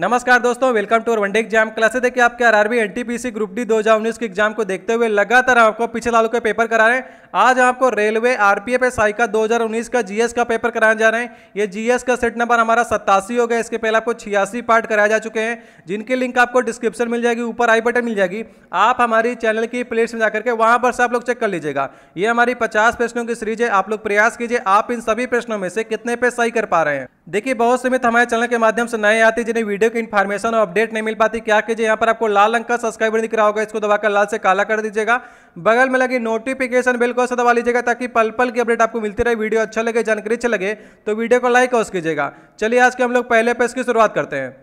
नमस्कार दोस्तों welcome to one day exam classes देखिए आपके R RRB NTPC group D दो हज़ार उन्नीस के एग्जाम को देखते हुए लगातार आपको पिछले सालों के पेपर करा रहे हैं आज आपको रेलवे आरपीएफ साइका 2019 का जीएस का पेपर कराया जा रहे हैं ये जीएस का सेट नंबर हमारा सत्तासी हो गया इसके पहले आपको छियासी पार्ट कराए जा चुके हैं जिनकी लिंक आपको डिस्क्रिप्शन मिल जाएगी ऊपर आई बटन मिल जाएगी आप हमारी चैनल की प्लेलिस्ट में जाकर के वहाँ पर से आप लोग चेक कर लीजिएगा ये हमारी पचास प्रश्नों की सीरीज है आप लोग प्रयास कीजिए आप इन सभी प्रश्नों में से कितने पे सही कर पा रहे हैं देखिए बहुत समय हमारे चैनल के माध्यम से नए आते जिन्हें वीडियो की इन्फॉर्मेशन और अपडेट नहीं मिल पाती क्या कीजिए यहाँ पर आपको लाल रंग का सब्सक्राइबर दिख रहा होगा इसको दबाकर लाल से काला कर दीजिएगा बगल में लगी नोटिफिकेशन बिल को दबा लीजिएगा ताकि पल पल की अपडेट आपको मिलती रहे वीडियो अच्छा लगे जानकारी अच्छी लगे तो वीडियो को लाइक और कीजिएगा चलिए आज के हम लोग पहले पेज की शुरुआत करते हैं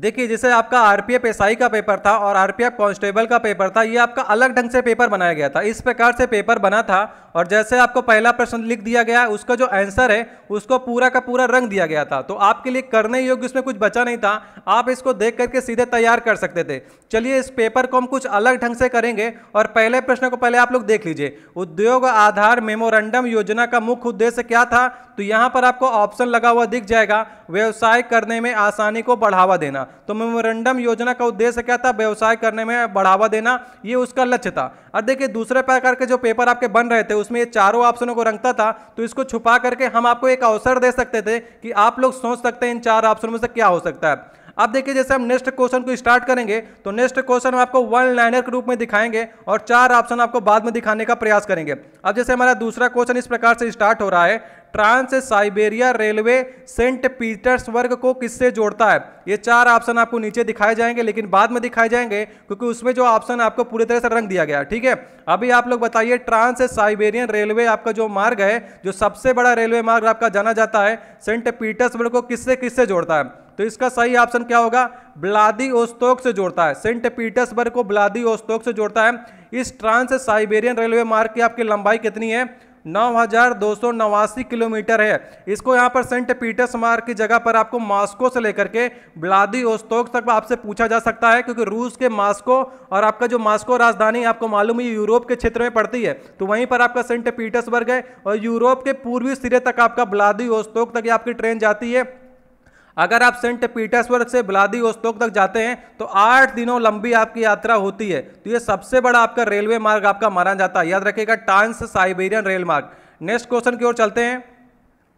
देखिए जैसे आपका आरपीएफ एसआई का पेपर था और आरपीएफ कांस्टेबल का पेपर था ये आपका अलग ढंग से पेपर बनाया गया था इस प्रकार से पेपर बना था और जैसे आपको पहला प्रश्न लिख दिया गया उसका जो आंसर है उसको पूरा का पूरा रंग दिया गया था तो आपके लिए करने योग्य उसमें कुछ बचा नहीं था आप इसको देख करके सीधे तैयार कर सकते थे चलिए इस पेपर को हम कुछ अलग ढंग से करेंगे और पहले प्रश्न को पहले आप लोग देख लीजिए उद्योग आधार मेमोरेंडम योजना का मुख्य उद्देश्य क्या था तो यहाँ पर आपको ऑप्शन लगा हुआ दिख जाएगा व्यवसाय करने में आसानी को बढ़ावा देना तो मेमोरेंडम योजना का उद्देश्य क्या था व्यवसाय करने में बढ़ावा देना ये उसका लक्ष्य था और देखिए दूसरे प्रकार के जो पेपर आपके बन रहे थे उसमें ये चारों ऑप्शनों को रंगता था तो इसको छुपा करके हम आपको एक अवसर दे सकते थे कि आप लोग सोच सकते हैं इन चार ऑप्शनों में से क्या हो सकता है अब देखिए जैसे हम नेक्स्ट क्वेश्चन को स्टार्ट करेंगे तो नेक्स्ट क्वेश्चन आपको वन लाइनर के रूप में दिखाएंगे और चार ऑप्शन आपको बाद में दिखाने का प्रयास करेंगे अब जैसे हमारा दूसरा क्वेश्चन इस प्रकार से स्टार्ट हो रहा है trans Siberia railway Saint Petersburg को किससे जोड़ता है ये चार ऑप्शन आपको नीचे दिखाए जाएंगे लेकिन बाद में दिखाए जाएंगे क्योंकि उसमें जो ऑप्शन आपको पूरी तरह से रंग दिया गया ठीक है अभी आप लोग बताइए ट्रांस साइबेरियन रेलवे आपका जो मार्ग है जो सबसे बड़ा रेलवे मार्ग आपका जाना जाता है सेंट पीटर्सबर्ग को किससे किससे जोड़ता है तो इसका सही ऑप्शन क्या होगा ब्लादी ओस्तोक से जोड़ता है सेंट पीटर्सबर्ग को ब्लादी ओस्तोक से जोड़ता है इस ट्रांस साइबेरियन रेलवे मार्ग की आपकी लंबाई कितनी है नौ किलोमीटर है इसको यहाँ पर सेंट पीटर्समार्ग की जगह पर आपको मास्को से लेकर के ब्लादी ओस्तोक तक आपसे पूछा जा सकता है क्योंकि रूस के मास्को और आपका जो मास्को राजधानी आपको मालूम है यूरोप के क्षेत्र में पड़ती है तो वहीं पर आपका सेंट पीटर्सबर्ग है और यूरोप के पूर्वी सिरे तक आपका व्लादिवोस्तोक तक आपकी ट्रेन जाती है अगर आप सेंट पीटर्सबर्ग से ब्लादी व्लादिवोस्तोक तक जाते हैं तो आठ दिनों लंबी आपकी यात्रा होती है तो ये सबसे बड़ा आपका रेलवे मार्ग आपका माना जाता है याद रखिएगा ट्रांस साइबेरियन रेल मार्ग नेक्स्ट क्वेश्चन की ओर चलते हैं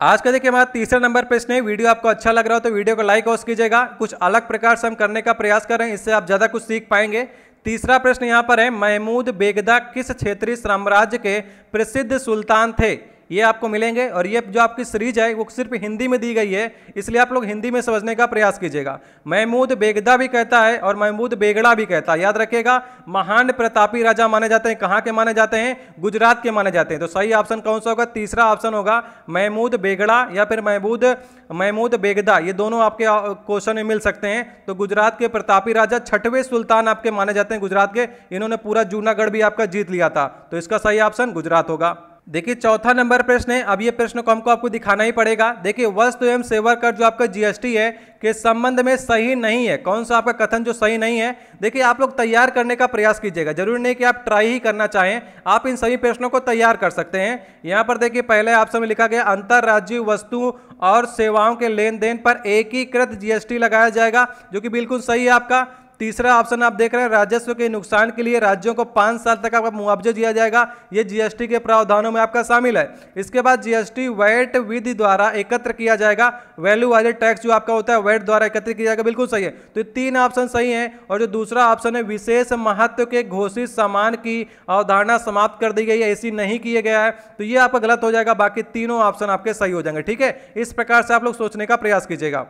आज का देखिए हमारा तीसरे नंबर प्रश्न है वीडियो आपको अच्छा लग रहा हो तो वीडियो को लाइक ऑस कीजिएगा कुछ अलग प्रकार से हम करने का प्रयास कर रहे हैं इससे आप ज़्यादा कुछ सीख पाएंगे तीसरा प्रश्न यहाँ पर है महमूद बेगदा किस क्षेत्रीय साम्राज्य के प्रसिद्ध सुल्तान थे ये आपको मिलेंगे और ये जो आपकी सीरीज है वो सिर्फ हिंदी में दी गई है इसलिए आप लोग हिंदी में समझने का प्रयास कीजिएगा महमूद बेगदा भी कहता है और महमूद बेगड़ा भी कहता है याद रखिएगा महान प्रतापी राजा माने जाते हैं कहाँ के माने जाते हैं गुजरात के माने जाते हैं तो सही ऑप्शन कौन सा होगा तीसरा ऑप्शन होगा महमूद बेगड़ा या फिर महमूद महमूद बेगदा ये दोनों आपके क्वेश्चन में मिल सकते हैं तो गुजरात के प्रतापी राजा छठवें सुल्तान आपके माने जाते हैं गुजरात के इन्होंने पूरा जूनागढ़ भी आपका जीत लिया था तो इसका सही ऑप्शन गुजरात होगा देखिए चौथा नंबर प्रश्न है अब ये प्रश्न को हमको आपको दिखाना ही पड़ेगा देखिए वस्तु एवं सेवा कर जो आपका जीएसटी है के संबंध में सही नहीं है कौन सा आपका कथन जो सही नहीं है देखिए आप लोग तैयार करने का प्रयास कीजिएगा जरूरी नहीं कि आप ट्राई ही करना चाहें आप इन सभी प्रश्नों को तैयार कर सकते हैं यहाँ पर देखिए पहले आप सब लिखा गया अंतर्राज्यीय वस्तु और सेवाओं के लेन देन पर एकीकृत जीएसटी लगाया जाएगा जो कि बिल्कुल सही है आपका तीसरा ऑप्शन आप देख रहे हैं राजस्व के नुकसान के लिए राज्यों को पाँच साल तक आपका मुआवजा दिया जाएगा ये जीएसटी के प्रावधानों में आपका शामिल है इसके बाद जीएसटी वैट विधि द्वारा एकत्र किया जाएगा वैल्यू वाले टैक्स जो आपका होता है वैट द्वारा एकत्र किया जाएगा बिल्कुल सही है तो तीन ऑप्शन सही है और जो दूसरा ऑप्शन है विशेष महत्व के घोषित सामान की अवधारणा समाप्त कर दी गई है ऐसी नहीं किया गया है तो ये आपका गलत हो जाएगा बाकी तीनों ऑप्शन आपके सही हो जाएंगे ठीक है इस प्रकार से आप लोग सोचने का प्रयास कीजिएगा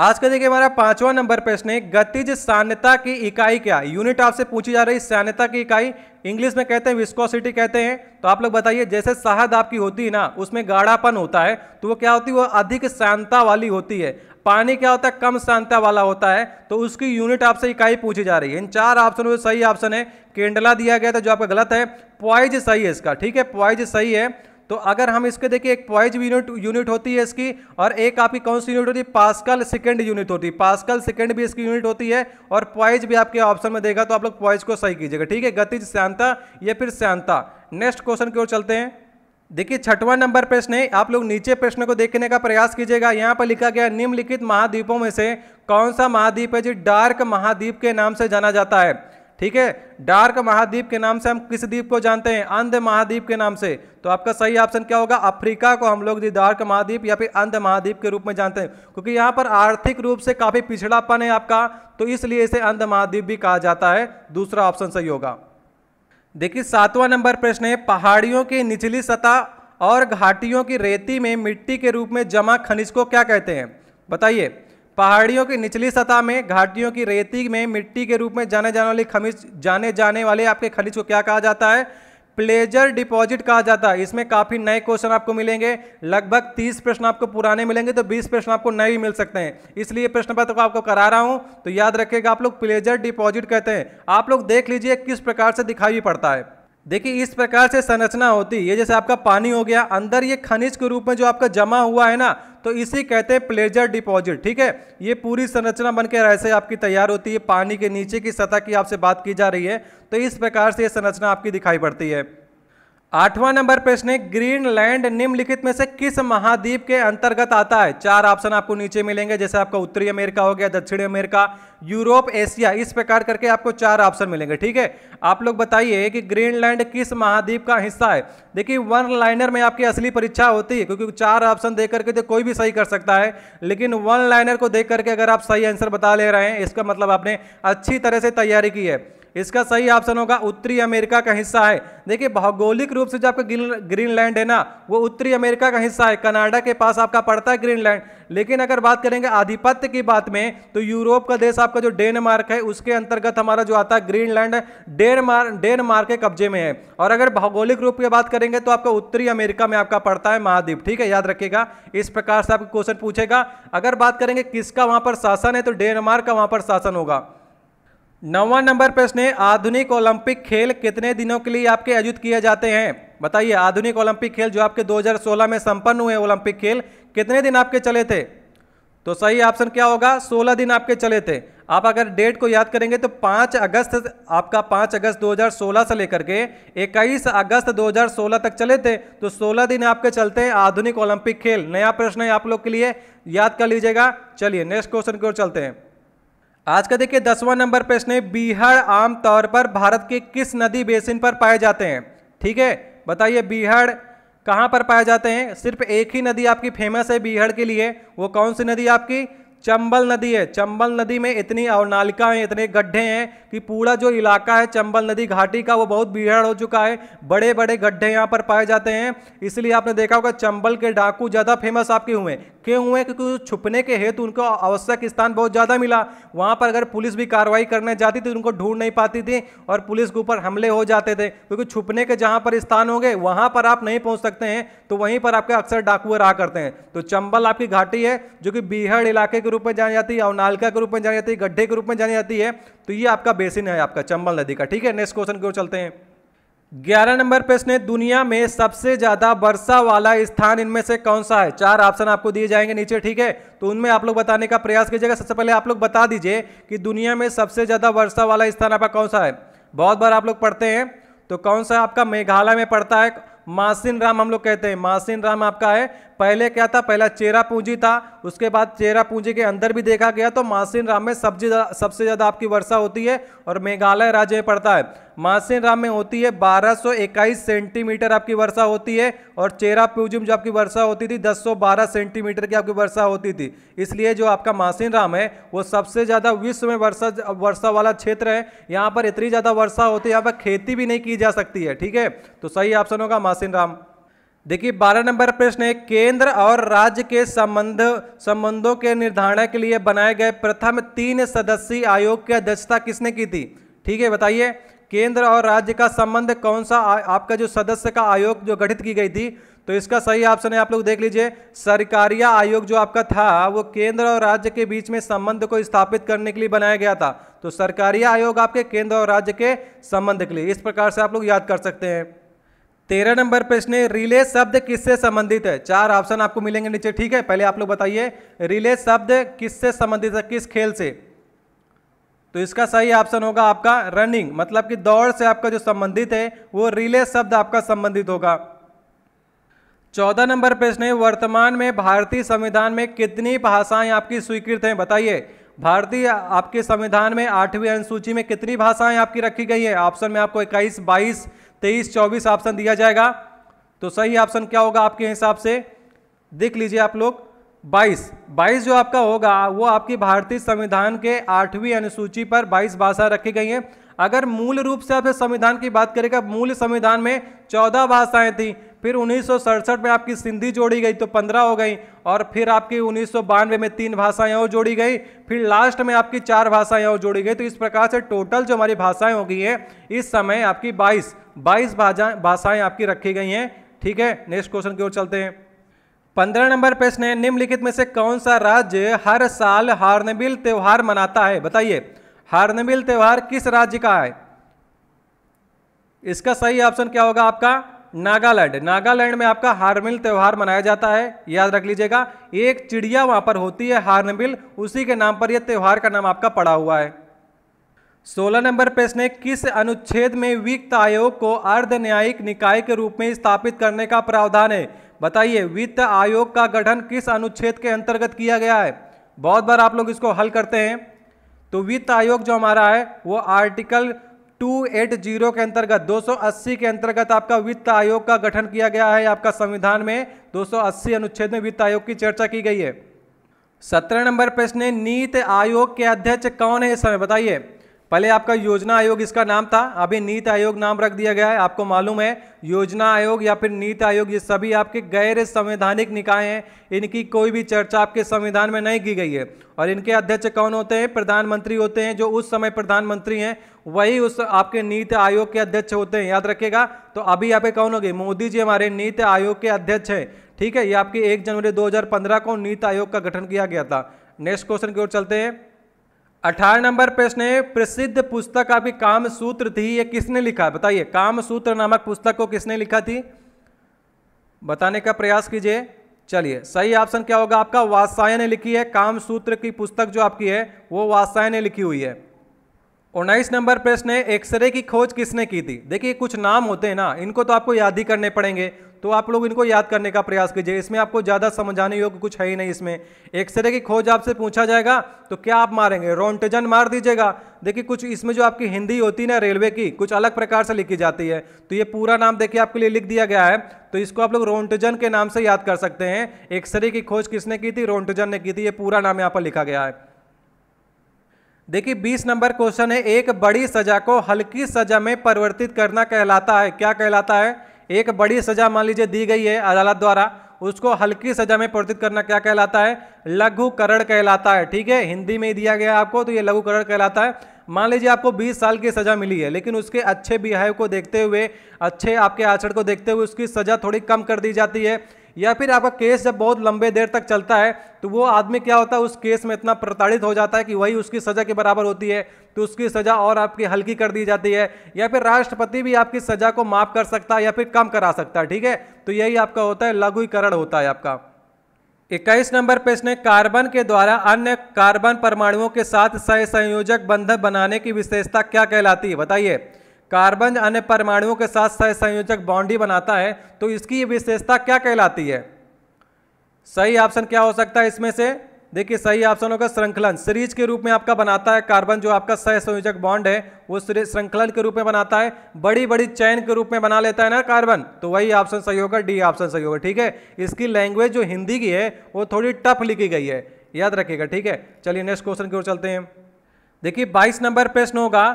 आज का देखिए हमारा पांचवा नंबर प्रश्न है गतिज सान्यता की इकाई क्या यूनिट आपसे पूछी जा रही सान्यता की इकाई इंग्लिश में कहते हैं विस्कोसिटी कहते हैं तो आप लोग बताइए जैसे शहद आपकी होती है ना उसमें गाढ़ापन होता है तो वो क्या होती है वो अधिक शांता वाली होती है पानी क्या होता है कम शांता वाला होता है तो उसकी यूनिट आपसे इकाई पूछी जा रही है इन चार ऑप्शन में सही ऑप्शन है केंडला दिया गया था जो आपका गलत है प्वाइज सही है इसका ठीक है प्वाइज सही है तो अगर हम इसके देखिए एक पॉइज यूनिट यूनिट होती है इसकी और एक आपकी कौन सी यूनिट होती है पास्कल सेकेंड यूनिट होती है पास्कल सेकेंड भी इसकी यूनिट होती है और पॉइज भी आपके ऑप्शन में देगा तो आप लोग पॉइज को सही कीजिएगा ठीक है गतिज श्यांता या फिर श्यांता नेक्स्ट क्वेश्चन की ओर चलते हैं देखिए छठवा नंबर प्रश्न है आप लोग नीचे प्रश्न को देखने का प्रयास कीजिएगा यहाँ पर लिखा गया निम्नलिखित महाद्वीपों में से कौन सा महाद्वीप है जो डार्क महाद्वीप के नाम से जाना जाता है ठीक है डार्क महाद्वीप के नाम से हम किस द्वीप को जानते हैं अंध महाद्वीप के नाम से तो आपका सही ऑप्शन क्या होगा अफ्रीका को हम लोग डार्क महाद्वीप या फिर अंध महाद्वीप के रूप में जानते हैं क्योंकि यहाँ पर आर्थिक रूप से काफ़ी पिछड़ापन है आपका तो इसलिए इसे अंध महाद्वीप भी कहा जाता है दूसरा ऑप्शन सही होगा देखिए सातवां नंबर प्रश्न है पहाड़ियों की निचली सतह और घाटियों की रेती में मिट्टी के रूप में जमा खनिज को क्या कहते हैं बताइए पहाड़ियों की निचली सतह में घाटियों की रेती में मिट्टी के रूप में जाने जाने वाली खनिज जाने जाने वाले आपके खनिज को क्या कहा जाता है प्लेजर डिपॉजिट कहा जाता है इसमें काफ़ी नए क्वेश्चन आपको मिलेंगे लगभग 30 प्रश्न आपको पुराने मिलेंगे तो 20 प्रश्न आपको नए भी मिल सकते हैं इसलिए प्रश्न पत्र को आपको करा रहा हूं तो याद रखिएगा आप लोग प्लेजर डिपॉजिट कहते हैं आप लोग देख लीजिए किस प्रकार से दिखाई पड़ता है देखिए इस प्रकार से संरचना होती है जैसे आपका पानी हो गया अंदर ये खनिज के रूप में जो आपका जमा हुआ है ना तो इसी कहते हैं प्लेजर डिपॉजिट ठीक है ये पूरी संरचना बन के ऐसे आपकी तैयार होती है पानी के नीचे की सतह की आपसे बात की जा रही है तो इस प्रकार से ये संरचना आपकी दिखाई पड़ती है आठवां नंबर प्रश्न है ग्रीन लैंड निम्नलिखित में से किस महाद्वीप के अंतर्गत आता है चार ऑप्शन आपको नीचे मिलेंगे जैसे आपका उत्तरी अमेरिका हो गया दक्षिण अमेरिका यूरोप एशिया इस प्रकार करके आपको चार ऑप्शन मिलेंगे ठीक है आप लोग बताइए कि ग्रीन लैंड किस महाद्वीप का हिस्सा है देखिए वन लाइनर में आपकी असली परीक्षा होती है क्योंकि चार ऑप्शन दे करके तो कोई भी सही कर सकता है लेकिन वन लाइनर को देख करके अगर आप सही आंसर बता ले रहे हैं इसका मतलब आपने अच्छी तरह से तैयारी की है इसका सही ऑप्शन होगा उत्तरी अमेरिका का हिस्सा है देखिए भौगोलिक रूप से जो आपका ग्रीनलैंड है ना वो उत्तरी अमेरिका का हिस्सा है कनाडा के पास आपका पड़ता है ग्रीनलैंड लेकिन अगर बात करेंगे आधिपत्य की बात में तो यूरोप का देश आपका जो डेनमार्क है उसके अंतर्गत हमारा जो आता है ग्रीनलैंड डेनमार्क डेनमार्क के कब्जे में है और अगर भौगोलिक रूप की बात करेंगे तो आपका उत्तरी अमेरिका में आपका पड़ता है महाद्वीप ठीक है याद रखिएगा इस प्रकार से आपको क्वेश्चन पूछेगा अगर बात करेंगे किसका वहां पर शासन है तो डेनमार्क का वहां पर शासन होगा नौवा नंबर प्रश्न है आधुनिक ओलंपिक खेल कितने दिनों के लिए आपके आयोजित किए जाते हैं बताइए आधुनिक ओलंपिक खेल जो आपके 2016 में संपन्न हुए ओलंपिक खेल कितने दिन आपके चले थे तो सही ऑप्शन क्या होगा 16 दिन आपके चले थे आप अगर डेट को याद करेंगे तो 5 अगस्त आपका 5 अगस्त 2016 से लेकर के 21 अगस्त 2016 तक चले थे तो 16 दिन आपके चलते हैं आधुनिक ओलंपिक खेल नया प्रश्न है आप लोग के लिए याद कर लीजिएगा चलिए नेक्स्ट क्वेश्चन की ओर चलते हैं आज का देखिए दसवां नंबर प्रश्न है बिहार आमतौर पर भारत के किस नदी बेसिन पर पाए जाते हैं ठीक है बताइए बिहार कहाँ पर पाए जाते हैं सिर्फ एक ही नदी आपकी फेमस है बिहार के लिए वो कौन सी नदी आपकी चंबल नदी है चंबल नदी में इतनी अवनालिका हैं इतने गड्ढे हैं कि पूरा जो इलाका है चंबल नदी घाटी का वो बहुत बिगड़ हो चुका है बड़े बड़े गड्ढे यहाँ पर पाए जाते हैं इसलिए आपने देखा होगा चंबल के डाकू ज़्यादा फेमस आपके हुए छुपके हुए क्योंकि छुपने के हेतु उनको आवश्यक स्थान बहुत ज़्यादा मिला वहाँ पर अगर पुलिस भी कार्रवाई करने जाती थी तो उनको ढूंढ नहीं पाती थी और पुलिस के ऊपर हमले हो जाते थे क्योंकि छुपने के जहाँ पर स्थान होंगे वहाँ पर आप नहीं पहुँच सकते हैं तो वहीं पर आपके अक्सर डाकुए रहा करते हैं तो चंबल आपकी घाटी है जो कि बीहड़ इलाके के रूप में जानी जाती है और नालका के रूप में जानी जाती है गड्ढे के रूप में जानी जाती है तो ये आपका बेसिन है आपका चंबल नदी का ठीक है नेक्स्ट क्वेश्चन की ओर चलते हैं ग्यारह नंबर प्रश्न है दुनिया में सबसे ज्यादा वर्षा वाला स्थान इनमें से कौन सा है चार ऑप्शन आपको दिए जाएंगे नीचे ठीक है तो उनमें आप लोग बताने का प्रयास कीजिएगा सबसे पहले आप लोग बता दीजिए कि दुनिया में सबसे ज्यादा वर्षा वाला स्थान आपका कौन सा है बहुत बार आप लोग पढ़ते हैं तो कौन सा आपका मेघालय में पड़ता है मासिन राम हम लोग कहते हैं मासिन राम आपका है पहले क्या था पहला चेरा पूंजी था उसके बाद चेरा पूंजी के अंदर भी देखा गया तो मासिन राम में सबसे सबसे ज़्यादा आपकी वर्षा होती है और मेघालय राज्य में पड़ता है मासिन राम में होती है बारह सेंटीमीटर आपकी वर्षा होती है और चेरा पूंजी में जो आपकी वर्षा होती थी दस सेंटीमीटर की आपकी वर्षा होती थी इसलिए जो आपका मासिन राम है वो सबसे ज़्यादा विश्व में वर्षा वर्षा वाला क्षेत्र है यहाँ पर इतनी ज़्यादा वर्षा होती है यहाँ पर खेती भी नहीं की जा सकती है ठीक है तो सही ऑप्शन होगा मासिन राम देखिए बारह नंबर प्रश्न है केंद्र और राज्य के संबंध संबंधों के निर्धारण के लिए बनाए गए प्रथम तीन सदस्यीय आयोग की अध्यक्षता किसने की थी ठीक है बताइए केंद्र और राज्य का संबंध कौन सा आ, आपका जो सदस्य का आयोग जो गठित की गई थी तो इसका सही ऑप्शन है आप लोग देख लीजिए सरकारिया आयोग जो आपका था वो केंद्र और राज्य के बीच में संबंध को स्थापित करने के लिए बनाया गया था तो सरकारिया आयोग आपके केंद्र और राज्य के संबंध के लिए इस प्रकार से आप लोग याद कर सकते हैं तेरह नंबर प्रश्न है रिले शब्द किससे संबंधित है चार ऑप्शन आपको मिलेंगे नीचे ठीक है पहले आप लोग बताइए रिले शब्द किससे संबंधित है किस खेल से तो इसका सही ऑप्शन होगा आपका रनिंग मतलब कि दौड़ से आपका जो संबंधित है वो रिले शब्द आपका संबंधित होगा चौदह नंबर प्रश्न है वर्तमान में भारतीय संविधान में कितनी भाषाएं आपकी स्वीकृत हैं बताइए भारतीय आपके संविधान में आठवीं अनुसूची में कितनी भाषाएं आपकी रखी गई है ऑप्शन में आपको इक्कीस बाईस तेईस चौबीस ऑप्शन दिया जाएगा तो सही ऑप्शन क्या होगा आपके हिसाब से देख लीजिए आप लोग 22 22 जो आपका होगा वो आपकी भारतीय संविधान के आठवीं अनुसूची पर 22 भाषा रखी गई हैं अगर मूल रूप से आप संविधान की बात करेगा मूल संविधान में 14 भाषाएं थी फिर उन्नीस में आपकी सिंधी जोड़ी गई तो पंद्रह हो गई और फिर आपकी उन्नीस में तीन भाषाएं और जोड़ी गई फिर लास्ट में आपकी चार भाषाएं और जोड़ी गई तो इस प्रकार से टोटल जो हमारी भाषाएं हो गई हैं इस समय आपकी बाईस बाईस भाषाएं आपकी रखी गई हैं ठीक है नेक्स्ट क्वेश्चन की ओर चलते हैं पंद्रह नंबर प्रश्न है निम्नलिखित में से कौन सा राज्य हर साल हार्नबिल त्यौहार मनाता है बताइए हार्नबिल त्यौहार किस राज्य का है इसका सही ऑप्शन क्या होगा आपका नागालैंड नागालैंड में आपका हार्मिल त्यौहार मनाया जाता है याद रख लीजिएगा एक चिड़िया वहां पर होती है हार्नबिल उसी के नाम पर यह त्यौहार का नाम आपका पड़ा हुआ है सोलह नंबर प्रश्न है किस अनुच्छेद में वित्त आयोग को अर्ध न्यायिक निकाय के रूप में स्थापित करने का प्रावधान है बताइए वित्त आयोग का गठन किस अनुच्छेद के अंतर्गत किया गया है बहुत बार आप लोग इसको हल करते हैं तो वित्त आयोग जो हमारा है वो आर्टिकल 280 के अंतर्गत 280 के अंतर्गत आपका वित्त आयोग का गठन किया गया है आपका संविधान में 280 अनुच्छेद में वित्त आयोग की चर्चा की गई है सत्रह नंबर प्रश्न नीति आयोग के अध्यक्ष कौन है इस समय बताइए पहले आपका योजना आयोग इसका नाम था अभी नीति आयोग नाम रख दिया गया है आपको मालूम है योजना आयोग या फिर नीति आयोग ये सभी आपके गैर संवैधानिक निकाय हैं इनकी कोई भी चर्चा आपके संविधान में नहीं की गई है और इनके अध्यक्ष कौन होते हैं प्रधानमंत्री होते हैं जो उस समय प्रधानमंत्री हैं वही उस आपके नीति आयोग के अध्यक्ष होते हैं याद रखेगा तो अभी यहाँ पे कौन हो गए मोदी जी हमारे नीति आयोग के अध्यक्ष हैं ठीक है ये आपके एक जनवरी दो को नीति आयोग का गठन किया गया था नेक्स्ट क्वेश्चन की ओर चलते हैं अठारह नंबर प्रश्न है प्रसिद्ध पुस्तक आपकी काम सूत्र थी ये किसने लिखा बताइए काम सूत्र नामक पुस्तक को किसने लिखा थी बताने का प्रयास कीजिए चलिए सही ऑप्शन क्या होगा आपका वात्साय ने लिखी है काम सूत्र की पुस्तक जो आपकी है वो वात्साय ने लिखी हुई है उन्नीस नंबर प्रश्न है एक्सरे की खोज किसने की थी देखिए कुछ नाम होते हैं ना इनको तो आपको याद ही करने पड़ेंगे तो आप लोग इनको याद करने का प्रयास कीजिए इसमें आपको ज़्यादा समझाने योग्य कुछ है ही नहीं इसमें एक्सरे की खोज आपसे पूछा जाएगा तो क्या आप मारेंगे रोंटेजन मार दीजिएगा देखिए कुछ इसमें जो आपकी हिंदी होती है ना रेलवे की कुछ अलग प्रकार से लिखी जाती है तो ये पूरा नाम देखिए आपके लिए लिख दिया गया है तो इसको आप लोग रोंटेजन के नाम से याद कर सकते हैं एक्सरे की खोज किसने की थी रोंटेजन ने की थी ये पूरा नाम यहाँ पर लिखा गया है देखिए 20 नंबर क्वेश्चन है एक बड़ी सजा को हल्की सजा में परिवर्तित करना कहलाता है क्या कहलाता है एक बड़ी सजा मान लीजिए दी गई है अदालत द्वारा उसको हल्की सजा में परिवर्तित करना क्या कहलाता है लघुकरण कहलाता है ठीक है हिंदी में ही दिया गया आपको तो ये लघुकरण कहलाता है मान लीजिए आपको 20 साल की सज़ा मिली है लेकिन उसके अच्छे बिहेव को देखते हुए अच्छे आपके आचरण को देखते हुए उसकी सज़ा थोड़ी कम कर दी जाती है या फिर आपका केस जब बहुत लंबे देर तक चलता है तो वो आदमी क्या होता है उस केस में इतना प्रताड़ित हो जाता है कि वही उसकी सज़ा के बराबर होती है तो उसकी सज़ा और आपकी हल्की कर दी जाती है या फिर राष्ट्रपति भी आपकी सज़ा को माफ़ कर सकता है या फिर कम करा सकता है ठीक है तो यही आपका होता है लघुकरण होता है आपका इक्कीस नंबर प्रश्न कार्बन के द्वारा अन्य कार्बन परमाणुओं के साथ सह संयोजक बंधन बनाने की विशेषता क्या कहलाती है बताइए कार्बन अन्य परमाणुओं के साथ सह संयोजक बाउंड्री बनाता है तो इसकी विशेषता क्या कहलाती है सही ऑप्शन क्या हो सकता है इसमें से देखिए सही ऑप्शन होगा श्रृंखलन सीरीज के रूप में आपका बनाता है कार्बन जो आपका सह संयोजक बॉन्ड है वो श्रृंखलन के रूप में बनाता है बड़ी बड़ी चैन के रूप में बना लेता है ना कार्बन तो वही ऑप्शन सही होगा डी ऑप्शन सही होगा ठीक है इसकी लैंग्वेज जो हिंदी की है वो थोड़ी टफ लिखी गई है याद रखिएगा ठीक है चलिए नेक्स्ट क्वेश्चन की ओर चलते हैं देखिए 22 नंबर प्रश्न होगा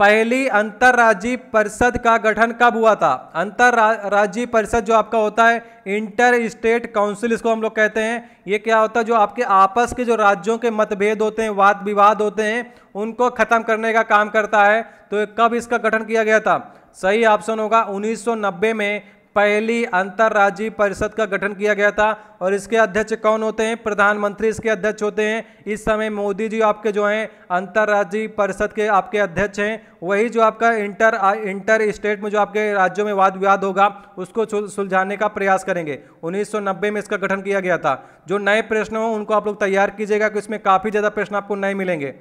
पहली अंतर्राज्यीय परिषद का गठन कब हुआ था अंतर्राज्यीय परिषद जो आपका होता है इंटर स्टेट काउंसिल इसको हम लोग कहते हैं ये क्या होता है जो आपके आपस के जो राज्यों के मतभेद होते हैं वाद विवाद होते हैं उनको खत्म करने का काम करता है तो कब इसका गठन किया गया था सही ऑप्शन होगा 1990 में पहली अंतर्राज्यीय परिषद का गठन किया गया था और इसके अध्यक्ष कौन होते हैं प्रधानमंत्री इसके अध्यक्ष होते हैं इस समय मोदी जी आपके जो हैं अंतर्राज्यीय परिषद के आपके अध्यक्ष हैं वही जो आपका इंटर इंटर स्टेट में जो आपके राज्यों में वाद विवाद होगा उसको सुलझाने का प्रयास करेंगे 1990 में इसका गठन किया गया था जो नए प्रश्न हों उनको आप लोग तैयार कीजिएगा कि इसमें काफ़ी ज़्यादा प्रश्न आपको नए मिलेंगे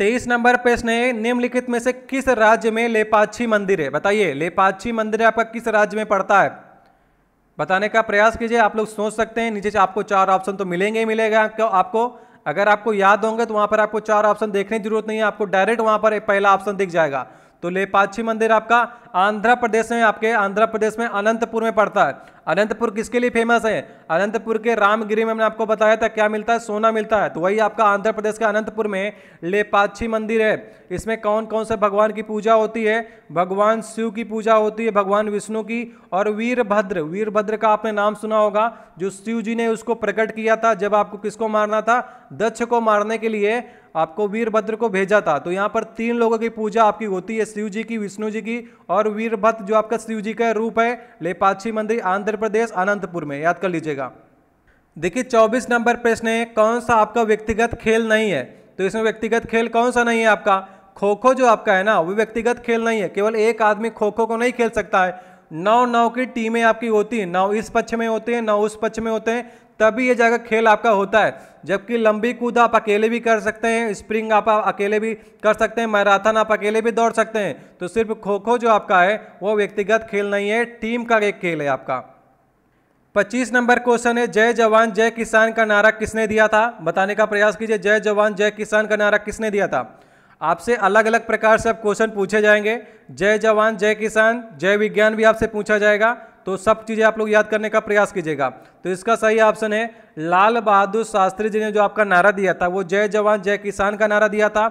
तेईस नंबर प्रश्न है निम्नलिखित में से किस राज्य में लेपाची मंदिर है बताइए लेपाची मंदिर आपका किस राज्य में पड़ता है बताने का प्रयास कीजिए आप लोग सोच सकते हैं नीचे आपको चार ऑप्शन तो मिलेंगे ही मिलेगा आपको, आपको अगर आपको याद होंगे तो वहां पर आपको चार ऑप्शन देखने की जरूरत नहीं है आपको डायरेक्ट वहां पर पहला ऑप्शन दिख जाएगा तो लेपाक्षी मंदिर आपका आंध्र प्रदेश में आपके आंध्र प्रदेश में अनंतपुर में पड़ता है अनंतपुर किसके लिए फेमस है अनंतपुर के रामगिरी में हमने आपको बताया था क्या मिलता है सोना मिलता है तो वही आपका आंध्र प्रदेश के अनंतपुर में लेपाची मंदिर है इसमें कौन कौन से भगवान की पूजा होती है भगवान शिव की पूजा होती है भगवान विष्णु की और वीरभद्र वीरभद्र का आपने नाम सुना होगा जो शिव जी ने उसको प्रकट किया था जब आपको किसको मारना था दक्ष को मारने के लिए आपको वीरभद्र को भेजा था तो यहाँ पर तीन लोगों की पूजा आपकी होती है शिव जी की विष्णु जी की और और वीरभद्र जो आपका शिव जी का रूप है लेपाक्षी मंदिर आंध्र प्रदेश अनंतपुर में याद कर लीजिएगा देखिए 24 नंबर प्रश्न है कौन सा आपका व्यक्तिगत खेल नहीं है तो इसमें व्यक्तिगत खेल कौन सा नहीं है आपका खो खो जो आपका है ना वो व्यक्तिगत खेल नहीं है केवल एक आदमी खो खो को नहीं खेल सकता है नौ नौ की टीमें आपकी होती हैं नौ इस पक्ष में होते हैं नौ उस पक्ष में होते हैं तभी ये जगह खेल आपका होता है जबकि लंबी कूद आप अकेले भी कर सकते हैं स्प्रिंग आप अकेले भी कर सकते हैं मैराथन आप अकेले भी दौड़ सकते हैं तो सिर्फ खो खो जो आपका है वो व्यक्तिगत खेल नहीं है टीम का एक खेल है आपका पच्चीस नंबर क्वेश्चन है जय जवान जय किसान का नारा किसने दिया था बताने का प्रयास कीजिए जय जवान जय किसान का नारा किसने दिया था आपसे अलग अलग प्रकार से अब क्वेश्चन पूछे जाएंगे जय जवान जय किसान जय विज्ञान भी आपसे पूछा जाएगा तो सब चीज़ें आप लोग याद करने का प्रयास कीजिएगा तो इसका सही ऑप्शन है लाल बहादुर शास्त्री जी ने जो आपका नारा दिया था वो जय जवान जय किसान का नारा दिया था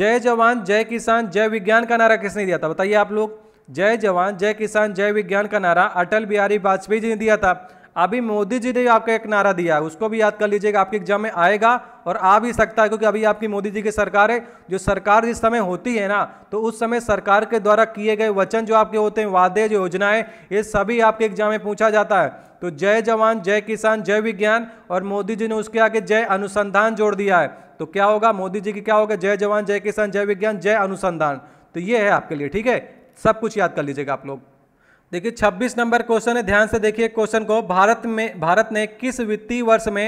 जय जवान जय किसान जय विज्ञान का नारा किसने दिया था बताइए आप लोग जय जवान जय किसान जय विज्ञान का नारा अटल बिहारी वाजपेयी जी ने दिया था अभी मोदी जी ने आपका एक नारा दिया है उसको भी याद कर लीजिएगा आपके एग्जाम में आएगा और आ भी सकता है क्योंकि अभी आपकी मोदी जी की सरकार है जो सरकार जिस समय होती है ना तो उस समय सरकार के द्वारा किए गए वचन जो आपके होते हैं वादे जो योजनाएं ये सभी आपके एग्जाम में पूछा जाता है तो जय जवान जय किसान जय विज्ञान और मोदी जी ने उसके आगे जय अनुसंधान जोड़ दिया है तो क्या होगा मोदी जी की क्या होगा जय जवान जय किसान जय विज्ञान जय अनुसंधान तो ये है आपके लिए ठीक है सब कुछ याद कर लीजिएगा आप लोग देखिए 26 नंबर क्वेश्चन है ध्यान से देखिए क्वेश्चन को भारत में भारत ने किस वित्तीय वर्ष में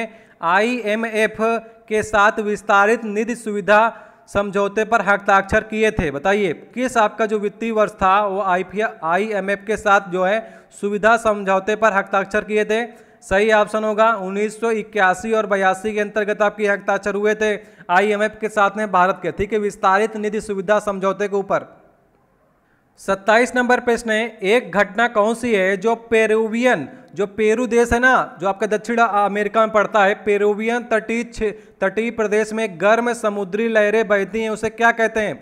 आईएमएफ के साथ विस्तारित निधि सुविधा समझौते पर हस्ताक्षर किए थे बताइए किस आपका जो वित्तीय वर्ष था वो आई एफ के साथ जो है सुविधा समझौते पर हस्ताक्षर किए थे सही ऑप्शन होगा उन्नीस और बयासी के अंतर्गत आपके हस्ताक्षर हुए थे आईएमएफ के साथ में भारत के ठीक है विस्तारित निधि सुविधा समझौते के ऊपर सत्ताईस नंबर प्रश्न है एक घटना कौन सी है जो पेरुवियन जो पेरू देश है ना जो आपका दक्षिण अमेरिका में पड़ता है पेरुवियन तटीय तटीय प्रदेश में गर्म समुद्री लहरें बहती हैं उसे क्या कहते हैं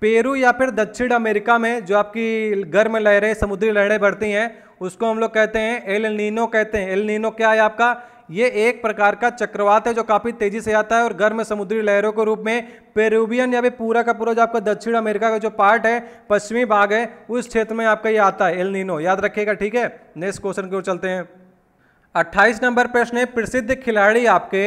पेरू या फिर दक्षिण अमेरिका में जो आपकी गर्म लहरें समुद्री लहरें बढ़ती हैं उसको हम लोग कहते हैं एल नीनो कहते हैं एल नीनो क्या है आपका ये एक प्रकार का चक्रवात है जो काफ़ी तेज़ी से आता है और गर्म समुद्री लहरों के रूप में पेरूबियन या फिर पूरा का पूरा जो आपका दक्षिण अमेरिका का जो पार्ट है पश्चिमी भाग है उस क्षेत्र में आपका ये आता है एलनिनो याद रखिएगा ठीक है नेक्स्ट क्वेश्चन की ओर चलते हैं 28 नंबर प्रश्न है प्रसिद्ध खिलाड़ी आपके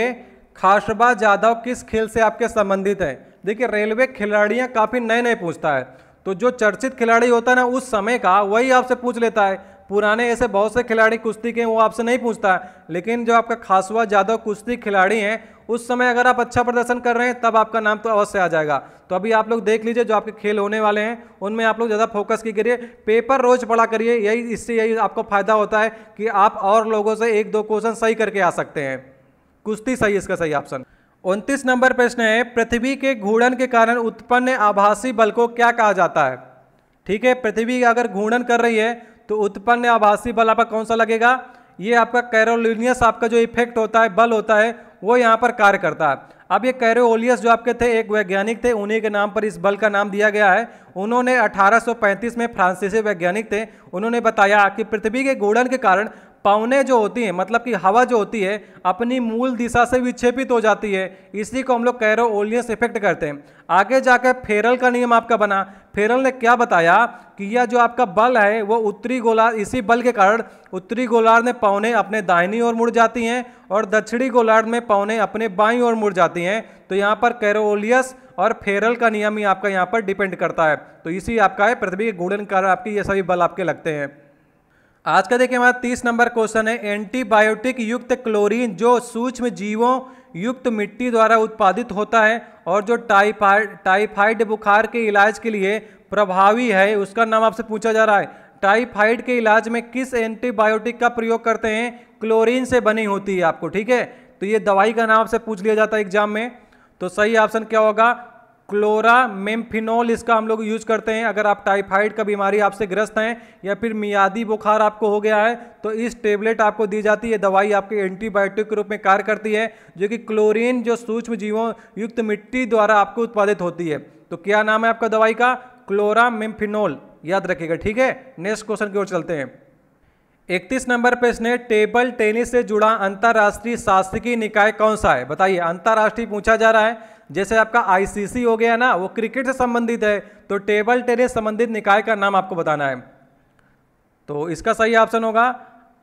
खासबा जाधव किस खेल से आपके संबंधित है देखिए रेलवे खिलाड़ियाँ काफ़ी नए नए पूछता है तो जो चर्चित खिलाड़ी होता है ना उस समय का वही आपसे पूछ लेता है पुराने ऐसे बहुत से खिलाड़ी कुश्ती के हैं वो आपसे नहीं पूछता है लेकिन जो आपका खासवा जादव कुश्ती खिलाड़ी हैं उस समय अगर आप अच्छा प्रदर्शन कर रहे हैं तब आपका नाम तो अवश्य आ जाएगा तो अभी आप लोग देख लीजिए जो आपके खेल होने वाले हैं उनमें आप लोग ज़्यादा फोकस की करिए पेपर रोज पढ़ा करिए यही इससे यही आपको फायदा होता है कि आप और लोगों से एक दो क्वेश्चन सही करके आ सकते हैं कुश्ती सही इसका सही ऑप्शन उनतीस नंबर प्रश्न है पृथ्वी के घूर्णन के कारण उत्पन्न आभासी बल को क्या कहा जाता है ठीक है पृथ्वी अगर घूर्णन कर रही है तो उत्पन्न आभासी बल आपका कौन सा लगेगा ये आपका कैरोलिनियस आपका जो इफेक्ट होता है बल होता है वो यहाँ पर कार्य करता है अब ये कैरोलियस जो आपके थे एक वैज्ञानिक थे उन्हीं के नाम पर इस बल का नाम दिया गया है उन्होंने 1835 में फ्रांसीसी वैज्ञानिक थे उन्होंने बताया कि पृथ्वी के गोड़न के कारण पवने जो होती हैं मतलब कि हवा जो होती है अपनी मूल दिशा से विक्षेपित हो जाती है इसी को हम लोग कैरो ओलियस इफेक्ट करते हैं आगे जाकर फेरल का नियम आपका बना फेरल ने क्या बताया कि यह जो आपका बल है वो उत्तरी गोलार्ध इसी बल के कारण उत्तरी गोलार्ध में पौने अपने दाहिनी ओर मुड़ जाती हैं और दक्षिणी गोलार्ध में पौने अपने बाई ओर मुड़ जाती हैं तो यहाँ पर कैरोलियस और फेरल का नियम ही आपका यहाँ पर डिपेंड करता है तो इसी आपका है पृथ्वी के गुड़न कारण आपकी ये सभी बल आपके लगते हैं आज का देखिए हमारा तीस नंबर क्वेश्चन है एंटीबायोटिक युक्त क्लोरीन जो सूक्ष्म जीवों युक्त मिट्टी द्वारा उत्पादित होता है और जो टाइफाइड टाइफाइड बुखार के इलाज के लिए प्रभावी है उसका नाम आपसे पूछा जा रहा है टाइफाइड के इलाज में किस एंटीबायोटिक का प्रयोग करते हैं क्लोरीन से बनी होती है आपको ठीक है तो ये दवाई का नाम आपसे पूछ लिया जाता है एग्जाम में तो सही ऑप्शन क्या होगा क्लोरामेम्फिनॉल इसका हम लोग यूज करते हैं अगर आप टाइफाइड का बीमारी आपसे ग्रस्त हैं या फिर मियादी बुखार आपको हो गया है तो इस टेबलेट आपको दी जाती है दवाई आपके एंटीबायोटिक के रूप में कार्य करती है जो कि क्लोरीन जो सूक्ष्म जीवों युक्त मिट्टी द्वारा आपको उत्पादित होती है तो क्या नाम है आपका दवाई का क्लोरामेम्फिनॉल याद रखिएगा ठीक है नेक्स्ट क्वेश्चन की ओर चलते हैं इकतीस नंबर पे इसने टेबल टेनिस से जुड़ा अंतर्राष्ट्रीय शासकीय निकाय कौन सा है बताइए अंतर्राष्ट्रीय पूछा जा रहा है जैसे आपका आईसीसी हो गया ना वो क्रिकेट से संबंधित है तो टेबल टेनिस संबंधित निकाय का नाम आपको बताना है तो इसका सही ऑप्शन होगा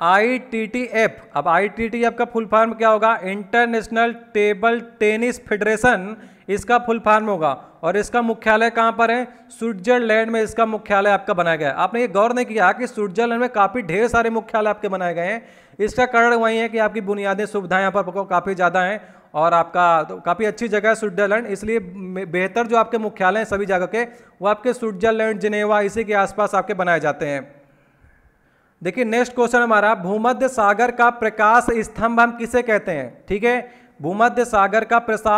आई टी टी एफ अब आई टी टी एफ का फुल फॉर्म क्या होगा इंटरनेशनल टेबल टेनिस फेडरेशन इसका फुल फॉर्म होगा और इसका मुख्यालय कहाँ पर है स्विट्जरलैंड में इसका मुख्यालय आपका बनाया गया है आपने ये गौर नहीं किया कि स्विट्जरलैंड में काफ़ी ढेर सारे मुख्यालय आपके बनाए गए हैं इसका कारण वही है कि आपकी बुनियादी सुविधाएं यहाँ पर काफ़ी ज़्यादा हैं और आपका तो काफ़ी अच्छी जगह है स्विट्जरलैंड इसलिए बेहतर जो आपके मुख्यालय हैं सभी जगह के वो आपके स्विट्जरलैंड जिनेवा इसी के आसपास आपके बनाए जाते हैं देखिए नेक्स्ट क्वेश्चन हमारा भूमध्य सागर का प्रकाश स्तंभ हम किसे कहते हैं ठीक है भूमध्य सागर का प्रसा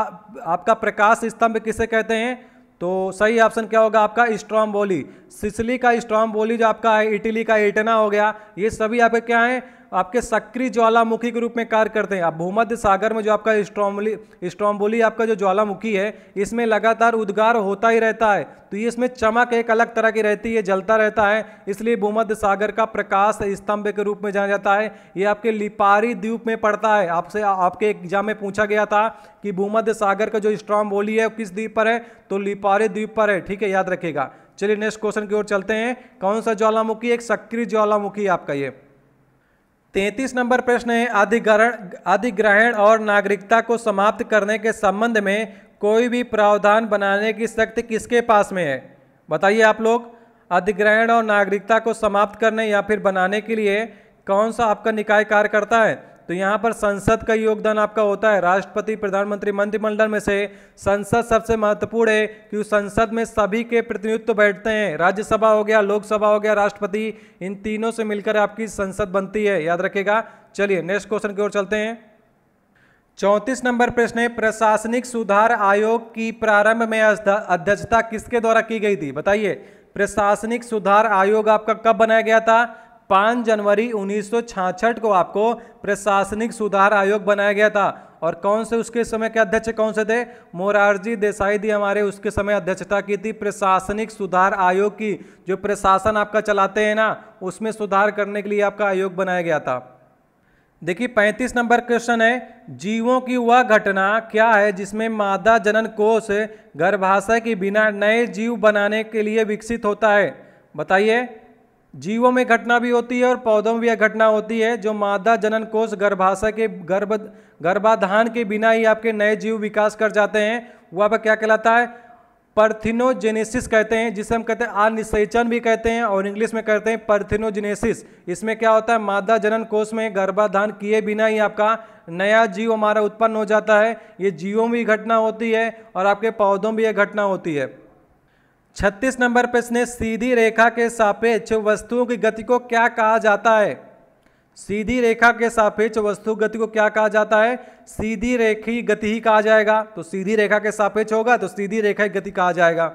आपका प्रकाश स्तंभ किसे कहते हैं तो सही ऑप्शन क्या होगा आपका स्ट्रॉम्बोली बोली सिसली का स्ट्रॉम्बोली बोली जो आपका है इटली का इटना हो गया ये सभी आपके क्या हैं आपके सक्रिय ज्वालामुखी के रूप में कार्य करते हैं आप भूमध्य सागर में जो आपका स्ट्रॉम्बोली स्ट्रॉम्बोली आपका जो ज्वालामुखी है इसमें लगातार उद्गार होता ही रहता है तो ये इसमें चमक एक अलग तरह की रहती है जलता रहता है इसलिए भूमध्य सागर का प्रकाश स्तंभ के रूप में जाना जाता है ये आपके लिपारी द्वीप में पड़ता है आपसे आपके एग्जाम में पूछा गया था कि भूमध्य सागर का जो स्ट्रॉम्बोली है किस द्वीप पर है तो लिपारी द्वीप पर है ठीक है याद रखेगा चलिए नेक्स्ट क्वेश्चन की ओर चलते हैं कौन सा ज्वालामुखी एक सक्रिय ज्वालामुखी आपका ये तैंतीस नंबर प्रश्न है अधिग्रहण अधिग्रहण और नागरिकता को समाप्त करने के संबंध में कोई भी प्रावधान बनाने की शक्ति किसके पास में है बताइए आप लोग अधिग्रहण और नागरिकता को समाप्त करने या फिर बनाने के लिए कौन सा आपका निकाय कार्य करता है तो यहाँ पर संसद का योगदान आपका होता है राष्ट्रपति प्रधानमंत्री मंत्रिमंडल में से संसद सबसे महत्वपूर्ण है क्योंकि संसद में सभी के प्रतिनिधित्व बैठते हैं राज्यसभा हो गया लोकसभा हो गया राष्ट्रपति इन तीनों से मिलकर आपकी संसद बनती है याद रखेगा चलिए नेक्स्ट क्वेश्चन की ओर चलते हैं चौंतीस नंबर प्रश्न है प्रशासनिक सुधार आयोग की प्रारंभ में अध्यक्षता किसके द्वारा की गई थी बताइए प्रशासनिक सुधार आयोग आपका कब बनाया गया था पाँच जनवरी उन्नीस को आपको प्रशासनिक सुधार आयोग बनाया गया था और कौन से उसके समय के अध्यक्ष कौन से थे मोरारजी देसाई दी हमारे उसके समय अध्यक्षता की थी प्रशासनिक सुधार आयोग की जो प्रशासन आपका चलाते हैं ना उसमें सुधार करने के लिए आपका आयोग बनाया गया था देखिए 35 नंबर क्वेश्चन है जीवों की वह घटना क्या है जिसमें मादा जनन कोष गर्भाशय के बिना नए जीव बनाने के लिए विकसित होता है बताइए जीवों में घटना भी होती है और पौधों में भी यह घटना होती है जो मादा जनन कोष गर्भाशय के गर्भ गर्भाधान के बिना ही आपके नए जीव विकास कर जाते हैं वह आपका क्या कहलाता है परथिनोजेनेसिस कहते हैं जिसे हम कहते हैं अनिषेचन भी कहते हैं और इंग्लिश में कहते हैं परथिनोजेनेसिस इसमें क्या होता है मादा जनन कोष में गर्भाधान किए बिना ही आपका नया जीव हमारा उत्पन्न हो जाता है ये जीवों में भी घटना होती है और आपके पौधों में भी यह घटना होती है छत्तीस नंबर प्रश्न है सीधी रेखा के सापेक्ष वस्तुओं की गति को क्या कहा जाता है सीधी रेखा के सापेक्ष वस्तु गति को क्या कहा जाता है सीधी रेखी गति ही कहा जाएगा तो सीधी रेखा के सापेक्ष होगा तो सीधी रेखा की गति कहा जाएगा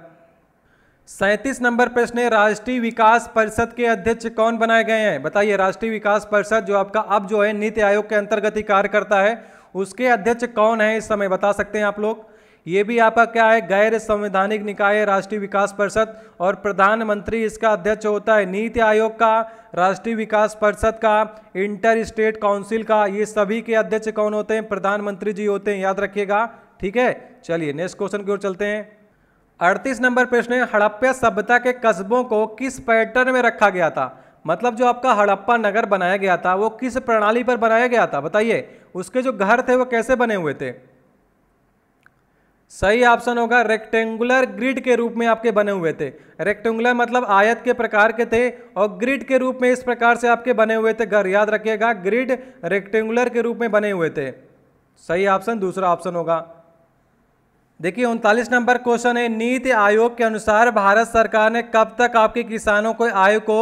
सैंतीस नंबर प्रश्न है राष्ट्रीय विकास परिषद के अध्यक्ष कौन बनाए गए हैं बताइए राष्ट्रीय विकास परिषद जो आपका अब जो है नीति आयोग के अंतर्गत कार्य करता है उसके अध्यक्ष कौन है इस समय बता सकते हैं आप लोग ये भी आपका क्या है गैर संवैधानिक निकाय है राष्ट्रीय विकास परिषद और प्रधानमंत्री इसका अध्यक्ष होता है नीति आयोग का राष्ट्रीय विकास परिषद का इंटर स्टेट काउंसिल का ये सभी के अध्यक्ष कौन होते हैं प्रधानमंत्री जी होते हैं याद रखिएगा ठीक है चलिए नेक्स्ट क्वेश्चन की ओर चलते हैं अड़तीस नंबर प्रश्न है हड़प्पा सभ्यता के कस्बों को किस पैटर्न में रखा गया था मतलब जो आपका हड़प्पा नगर बनाया गया था वो किस प्रणाली पर बनाया गया था बताइए उसके जो घर थे वो कैसे बने हुए थे सही ऑप्शन होगा रेक्टेंगुलर ग्रिड के रूप में आपके बने हुए थे रेक्टेंगुलर मतलब आयत के प्रकार के थे और ग्रिड के रूप में इस प्रकार से आपके बने हुए थे घर याद रखिएगा ग्रिड रेक्टेंगुलर के रूप में बने हुए थे सही ऑप्शन दूसरा ऑप्शन होगा देखिए उनतालीस नंबर क्वेश्चन है नीति आयोग के अनुसार भारत सरकार ने कब तक आपके किसानों को आय को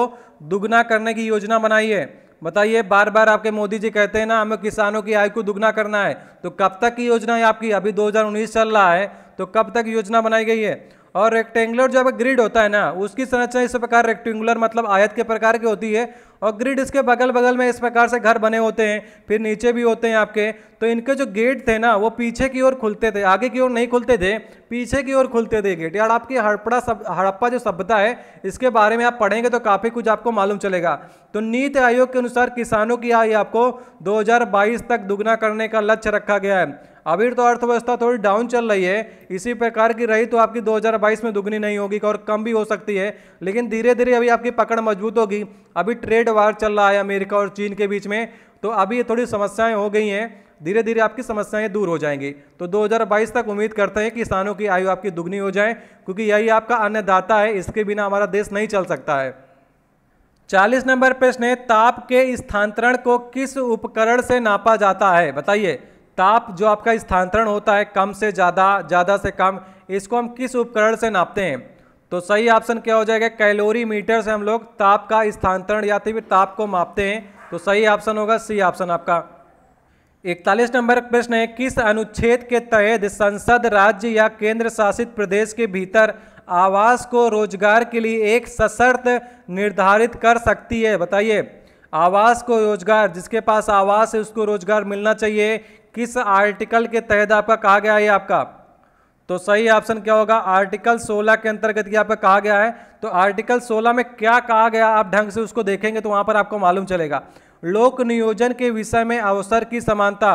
दुगना करने की योजना बनाई है बताइए बार बार आपके मोदी जी कहते हैं ना हमें किसानों की आय को दुगना करना है तो कब तक की योजना है आपकी अभी 2019 चल रहा है तो कब तक योजना बनाई गई है और रेक्टेंगुलर जो ग्रिड होता है ना उसकी संरचना इस प्रकार रेक्टेंगुलर मतलब आयत के प्रकार की होती है और ग्रिड इसके बगल बगल में इस प्रकार से घर बने होते हैं फिर नीचे भी होते हैं आपके तो इनके जो गेट थे ना वो पीछे की ओर खुलते थे आगे की ओर नहीं खुलते थे पीछे की ओर खुलते थे गेट यार आपकी हड़पड़ा सब हड़प्पा जो सभ्यता है इसके बारे में आप पढ़ेंगे तो काफ़ी कुछ आपको मालूम चलेगा तो नीति आयोग के अनुसार किसानों की आय आपको दो तक दुगना करने का लक्ष्य रखा गया है अभी तो अर्थव्यवस्था थोड़ी डाउन चल रही है इसी प्रकार की रही तो आपकी 2022 में दुगनी नहीं होगी और कम भी हो सकती है लेकिन धीरे धीरे अभी आपकी पकड़ मजबूत होगी अभी ट्रेड वार चल रहा है अमेरिका और चीन के बीच में तो अभी ये थोड़ी समस्याएं हो गई हैं धीरे धीरे आपकी समस्याएं दूर हो जाएंगी तो 2022 तक उम्मीद करते हैं किसानों की आयु आपकी दुगनी हो जाए क्योंकि यही आपका अन्नदाता है इसके बिना हमारा देश नहीं चल सकता है चालीस नंबर प्रश्न है ताप के स्थानांतरण को किस उपकरण से नापा जाता है बताइए ताप जो आपका स्थानांतरण होता है कम से ज़्यादा ज़्यादा से कम इसको हम किस उपकरण से नापते हैं तो सही ऑप्शन क्या हो जाएगा कैलोरी मीटर से हम लोग ताप का स्थानांतरण या फिर ताप को मापते हैं तो सही ऑप्शन होगा सी ऑप्शन आपका इकतालीस नंबर प्रश्न है किस अनुच्छेद के तहत संसद राज्य या केंद्र शासित प्रदेश के भीतर आवास को रोजगार के लिए एक सशर्त निर्धारित कर सकती है बताइए आवास को रोजगार जिसके पास आवास है उसको रोजगार मिलना चाहिए किस आर्टिकल के तहत आपका कहा गया है आपका तो सही ऑप्शन क्या होगा आर्टिकल 16 के अंतर्गत ये आपका कहा गया है तो आर्टिकल 16 में क्या कहा गया आप ढंग से उसको देखेंगे तो वहां पर आपको मालूम चलेगा लोक नियोजन के विषय में अवसर की समानता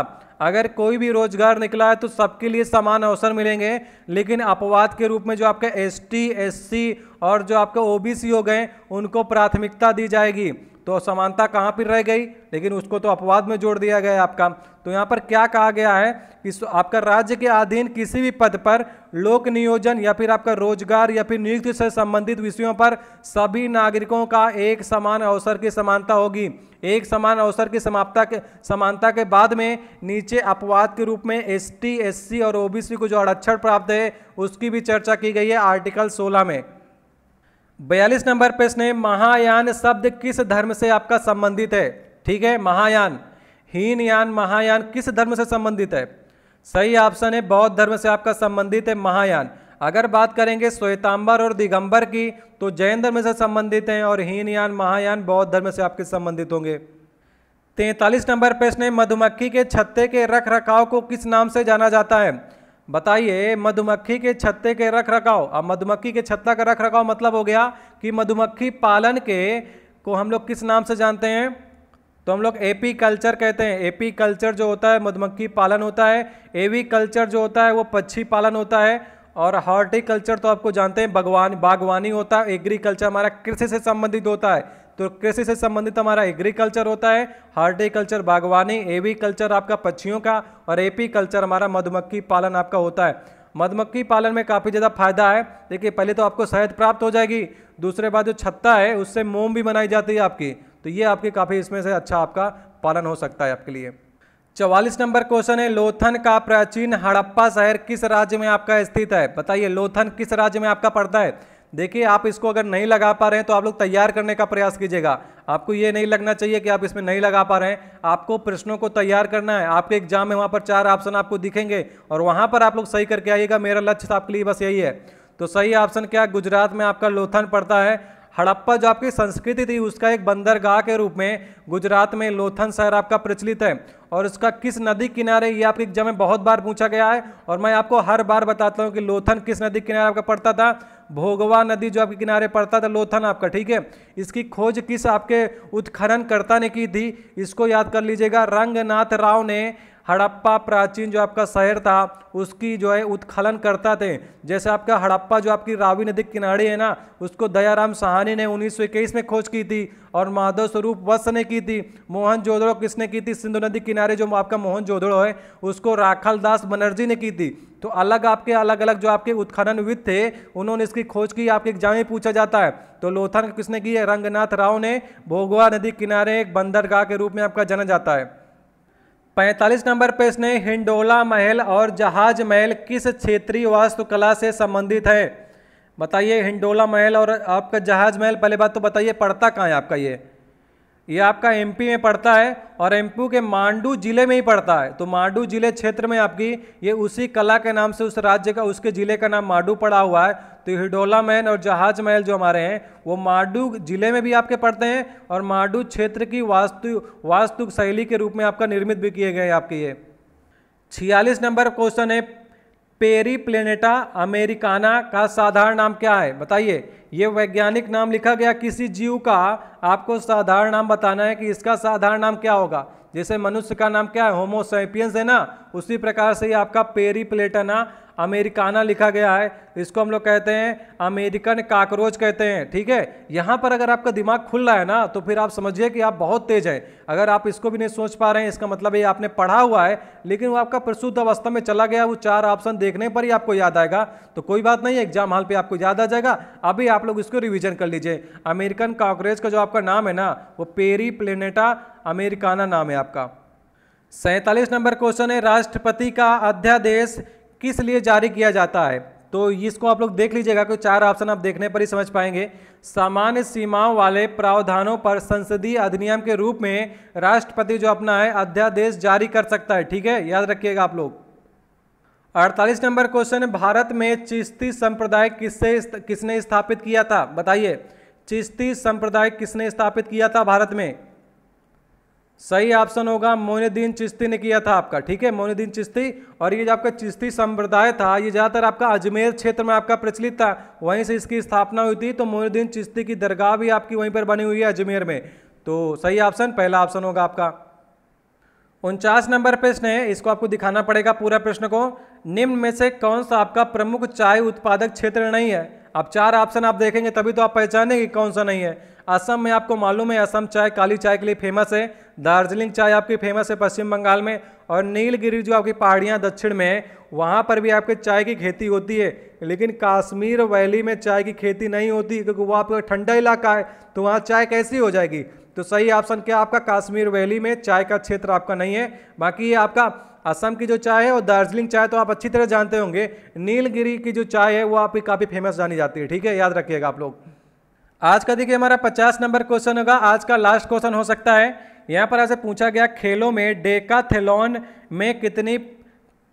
अगर कोई भी रोजगार निकला है तो सबके लिए समान अवसर मिलेंगे लेकिन अपवाद के रूप में जो आपके एस टी और जो आपके ओ हो गए उनको प्राथमिकता दी जाएगी तो समानता कहाँ पर रह गई लेकिन उसको तो अपवाद में जोड़ दिया गया आपका तो यहाँ पर क्या कहा गया है कि आपका राज्य के अधीन किसी भी पद पर लोक नियोजन या फिर आपका रोजगार या फिर नियुक्ति से संबंधित विषयों पर सभी नागरिकों का एक समान अवसर की समानता होगी एक समान अवसर की समाप्ता के समानता के बाद में नीचे अपवाद के रूप में एस टी और ओ को जो अड़क्षर प्राप्त है उसकी भी चर्चा की गई है आर्टिकल सोलह में बयालीस नंबर प्रश्न है महायान शब्द किस धर्म से आपका संबंधित है ठीक है महायान हीन यान महायान किस धर्म से संबंधित है सही ऑप्शन है बौद्ध धर्म से आपका संबंधित है महायान अगर बात करेंगे श्वेतांबर और दिगंबर की तो जैन धर्म से संबंधित हैं और हीन यान महायान बौद्ध धर्म से आपके संबंधित होंगे तैंतालीस नंबर प्रश्न है मधुमक्खी के छत्ते के रख रखाव को किस नाम से जाना जाता है बताइए मधुमक्खी के छत्ते के रख रखाव अब मधुमक्खी के छत्ता का रख रखाव मतलब हो गया कि मधुमक्खी पालन के को हम लोग किस नाम से जानते हैं तो हम लोग एपी कल्चर कहते हैं एपी कल्चर जो होता है मधुमक्खी पालन होता है एवी कल्चर जो होता है वो पक्षी पालन होता है और हॉर्टिकल्चर तो आपको जानते हैं बागवान बागवानी होता है एग्रीकल्चर हमारा कृषि से संबंधित होता है तो कृषि से संबंधित हमारा एग्रीकल्चर होता है हार्टिकल्चर बागवानी एवी कल्चर आपका पक्षियों का और एपी कल्चर हमारा मधुमक्खी पालन आपका होता है मधुमक्खी पालन में काफ़ी ज़्यादा फायदा है देखिए पहले तो आपको शहद प्राप्त हो जाएगी दूसरे बात जो छत्ता है उससे मोम भी बनाई जाती है आपकी तो ये आपके काफ़ी इसमें से अच्छा आपका पालन हो सकता है आपके लिए चवालीस नंबर क्वेश्चन है लोथन का प्राचीन हड़प्पा शहर किस राज्य में आपका स्थित है बताइए लोथन किस राज्य में आपका पड़ता है देखिए आप इसको अगर नहीं लगा पा रहे हैं तो आप लोग तैयार करने का प्रयास कीजिएगा आपको ये नहीं लगना चाहिए कि आप इसमें नहीं लगा पा रहे हैं आपको प्रश्नों को तैयार करना है आपके एग्जाम में वहाँ पर चार ऑप्शन आपको दिखेंगे और वहाँ पर आप लोग सही करके आइएगा मेरा लक्ष्य आपके लिए बस यही है तो सही ऑप्शन क्या गुजरात में आपका लोथन पड़ता है हड़प्पा जो आपकी संस्कृति थी उसका एक बंदरगाह के रूप में गुजरात में लोथन शहर आपका प्रचलित है और उसका किस नदी किनारे ये आपके एग्जाम में बहुत बार पूछा गया है और मैं आपको हर बार बताता हूँ कि लोथन किस नदी किनारे आपका पड़ता था भोगवा नदी जो आपके किनारे पड़ता था लोथन आपका ठीक है इसकी खोज किस आपके उत्खनन करता ने की थी इसको याद कर लीजिएगा रंगनाथ राव ने हड़प्पा प्राचीन जो आपका शहर था उसकी जो है उत्खनन करता थे जैसे आपका हड़प्पा जो आपकी रावी नदी किनारे है ना उसको दयाराम सहानी ने 1921 में खोज की थी और माधव स्वरूप वत्स ने की थी मोहन जोदड़ो किसने की थी सिंधु नदी किनारे जो आपका मोहन जोदड़ो है उसको राखल दास बनर्जी ने की थी तो अलग आपके अलग अलग जो आपके उत्खननविद थे उन्होंने इसकी खोज की आपके एग्जाम में पूछा जाता है तो लोथन किसने की है रंगनाथ राव ने भोगवा नदी किनारे एक बंदरगाह के रूप में आपका जाना जाता है पैंतालीस नंबर प्रश्न है हिंडोला महल और जहाज महल किस क्षेत्रीय वास्तुकला से संबंधित है बताइए हिंडोला महल और आपका जहाज महल पहले बात तो बताइए पड़ता कहाँ है आपका ये ये आपका एमपी में पड़ता है और एमपी के मांडू जिले में ही पड़ता है तो मांडू जिले क्षेत्र में आपकी ये उसी कला के नाम से उस राज्य का उसके जिले का नाम मांडू पड़ा हुआ है तो हिडोला महल और जहाज महल जो हमारे हैं वो माडू जिले में भी आपके पड़ते हैं और माडू क्षेत्र की वास्तु वास्तु शैली के रूप में आपका निर्मित भी किए गए आपके ये छियालीस नंबर क्वेश्चन है पेरी प्लेनेटा अमेरिकाना का साधारण नाम क्या है बताइए ये वैज्ञानिक नाम लिखा गया किसी जीव का आपको साधारण नाम बताना है कि इसका साधारण नाम क्या होगा जैसे मनुष्य का नाम क्या है होमोसैपियंस है ना उसी प्रकार से ये आपका पेरी प्लेटना अमेरिकाना लिखा गया है इसको हम लोग कहते हैं अमेरिकन काकरोच कहते हैं ठीक है यहाँ पर अगर आपका दिमाग खुल रहा है ना तो फिर आप समझिए कि आप बहुत तेज हैं अगर आप इसको भी नहीं सोच पा रहे हैं इसका मतलब ये आपने पढ़ा हुआ है लेकिन वो आपका प्रशुद्ध अवस्था में चला गया वो चार ऑप्शन देखने पर ही आपको याद आएगा तो कोई बात नहीं एग्जाम हॉल पर आपको याद आ जाएगा अभी आप लोग इसको रिविजन कर लीजिए अमेरिकन काकरोच का जो आपका नाम है ना वो पेरी प्लेनेटा अमेरिकाना नाम है आपका सैंतालीस नंबर क्वेश्चन है राष्ट्रपति का अध्यादेश किस लिए जारी किया जाता है तो इसको आप लोग देख लीजिएगा कोई चार ऑप्शन आप देखने पर ही समझ पाएंगे सामान्य सीमाओं वाले प्रावधानों पर संसदीय अधिनियम के रूप में राष्ट्रपति जो अपना है अध्यादेश जारी कर सकता है ठीक है याद रखिएगा आप लोग 48 नंबर क्वेश्चन भारत में चिश्ती संप्रदाय किससे किसने स्थापित किया था बताइए चिश्ती संप्रदाय किसने स्थापित किया था भारत में सही ऑप्शन होगा मोइनुद्दीन चिश्ती ने किया था आपका ठीक है मोइनुद्दीन चिश्ती और ये जो आपका चिश्ती संप्रदाय था ये ज़्यादातर आपका अजमेर क्षेत्र में आपका प्रचलित था वहीं से इसकी स्थापना हुई थी तो मोइनुद्दीन चिश्ती की दरगाह भी आपकी वहीं पर बनी हुई है अजमेर में तो सही ऑप्शन पहला ऑप्शन होगा आपका उनचास नंबर प्रश्न है इसको आपको दिखाना पड़ेगा पूरा प्रश्न को निम्न में से कौन सा आपका प्रमुख चाय उत्पादक क्षेत्र नहीं है अब चार ऑप्शन आप देखेंगे तभी तो आप पहचानेंगे कौन सा नहीं है असम में आपको मालूम है असम चाय काली चाय के लिए फेमस है दार्जिलिंग चाय आपकी फेमस है पश्चिम बंगाल में और नीलगिरी जो आपकी पहाड़ियाँ दक्षिण में है वहाँ पर भी आपके चाय की खेती होती है लेकिन काश्मीर वैली में चाय की खेती नहीं होती क्योंकि वो आपका ठंडा इलाका है तो वहाँ चाय कैसी हो जाएगी तो सही ऑप्शन क्या आपका काश्मीर वैली में चाय का क्षेत्र आपका नहीं है बाकी ये आपका असम की जो चाय है और दार्जिलिंग चाय तो आप अच्छी तरह जानते होंगे नीलगिरी की जो चाय है वो आपकी काफ़ी फेमस जानी जाती है ठीक है याद रखिएगा आप लोग आज का देखिए हमारा पचास नंबर क्वेश्चन होगा आज का लास्ट क्वेश्चन हो सकता है यहाँ पर आपसे पूछा गया खेलों में डेकाथेलॉन में कितनी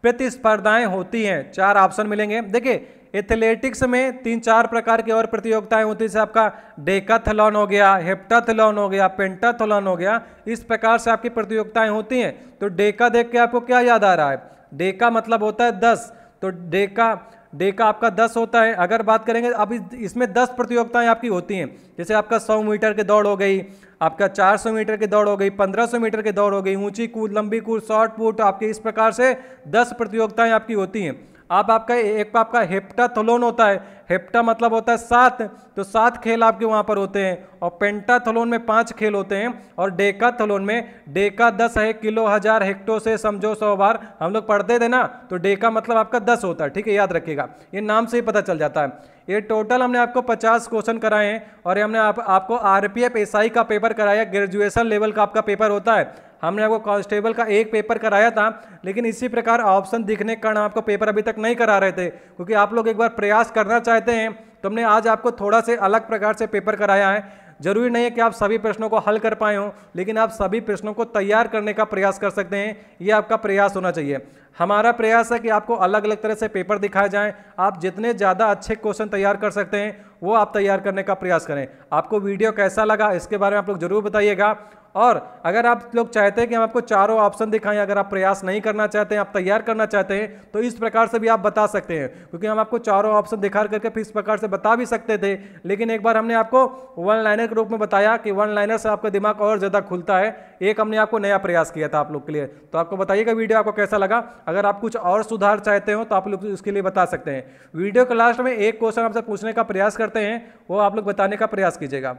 प्रतिस्पर्धाएं होती हैं चार ऑप्शन मिलेंगे देखिए एथलेटिक्स में तीन चार प्रकार की और प्रतियोगिताएं होती जैसे आपका डेकाथलॉन हो गया हेप्टाथलॉन हो गया पेंटाथलॉन हो गया इस प्रकार से आपकी प्रतियोगिताएं होती हैं तो डेका देख के आपको क्या याद आ रहा है डेका मतलब होता है दस तो डेका डे का आपका दस होता है अगर बात करेंगे अब इसमें दस प्रतियोगिताएं आपकी होती हैं जैसे आपका सौ मीटर की दौड़ हो गई आपका चार सौ मीटर की दौड़ हो गई पंद्रह सौ मीटर की दौड़ हो गई ऊंची कूद लंबी कूद शॉर्ट पुट आपके इस प्रकार से दस प्रतियोगिताएं आपकी होती हैं आप आपका एक आपका थलोन होता है हेप्टा मतलब होता है सात तो सात खेल आपके वहाँ पर होते हैं और पेंटाथलोन में पाँच खेल होते हैं और डेका थलोन में डेका दस है किलो हज़ार हेक्टो से समझो सौ बार हम लोग पढ़ते थे ना तो डेका मतलब आपका दस होता है ठीक है याद रखिएगा ये नाम से ही पता चल जाता है ये टोटल हमने आपको पचास क्वेश्चन कराए हैं और ये हमने आप, आपको R P F S I का पेपर कराया ग्रेजुएसन लेवल का आपका पेपर होता है हमने आपको कांस्टेबल का एक पेपर कराया था लेकिन इसी प्रकार ऑप्शन दिखने के कारण आपको पेपर अभी तक नहीं करा रहे थे क्योंकि आप लोग एक बार प्रयास करना चाहते हैं तो हमने आज आपको थोड़ा से अलग प्रकार से पेपर कराया है जरूरी नहीं है कि आप सभी प्रश्नों को हल कर पाए हों लेकिन आप सभी प्रश्नों को तैयार करने का प्रयास कर सकते हैं ये आपका प्रयास होना चाहिए हमारा प्रयास है कि आपको अलग अलग तरह से पेपर दिखाए जाएं आप जितने ज़्यादा अच्छे क्वेश्चन तैयार कर सकते हैं वो आप तैयार करने का प्रयास करें आपको वीडियो कैसा लगा इसके बारे में आप लोग जरूर बताइएगा और अगर आप लोग चाहते हैं कि हम आपको चारों ऑप्शन दिखाएं अगर आप प्रयास नहीं करना चाहते हैं आप तैयार करना चाहते हैं तो इस प्रकार से भी आप बता सकते हैं क्योंकि हम आपको चारों ऑप्शन दिखा करके फिर इस प्रकार से बता भी सकते थे लेकिन एक बार हमने आपको वन लाइनर के रूप में बताया कि वन लाइनर से आपका दिमाग और ज़्यादा खुलता है एक हमने आपको नया प्रयास किया था आप लोग के लिए तो आपको बताइएगा वीडियो आपको कैसा लगा अगर आप कुछ और सुधार चाहते हो तो आप लोग उसके लिए बता सकते हैं वीडियो के लास्ट में एक क्वेश्चन आपसे पूछने का प्रयास करते करते हैं वो आप लोग बताने का प्रयास कीजिएगा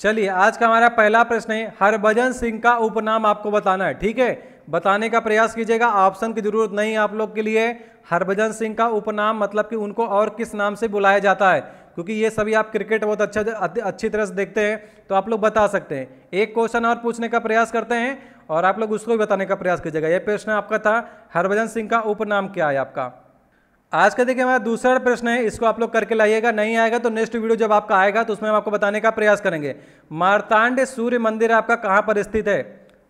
चलिए आज का हमारा पहला प्रश्न है हरभजन सिंह का उपनाम आपको बताना है ठीक है बताने का प्रयास कीजिएगा ऑप्शन की जरूरत नहीं है आप लोग के लिए हरभजन सिंह का उपनाम मतलब कि उनको और किस नाम से बुलाया जाता है क्योंकि ये सभी आप क्रिकेट बहुत अच्छा अच्छी तरह से देखते हैं तो आप लोग बता सकते हैं एक क्वेश्चन और पूछने का प्रयास करते हैं और आप लोग उसको भी बताने का प्रयास कीजिएगा यह प्रश्न आपका था हरभजन सिंह का उपनाम क्या है आपका आज का देखिए हमारा दूसरा प्रश्न है इसको आप लोग करके लाइएगा नहीं आएगा तो नेक्स्ट वीडियो जब आपका आएगा तो उसमें हम आपको बताने का प्रयास करेंगे मारतांड सूर्य मंदिर आपका कहाँ पर स्थित है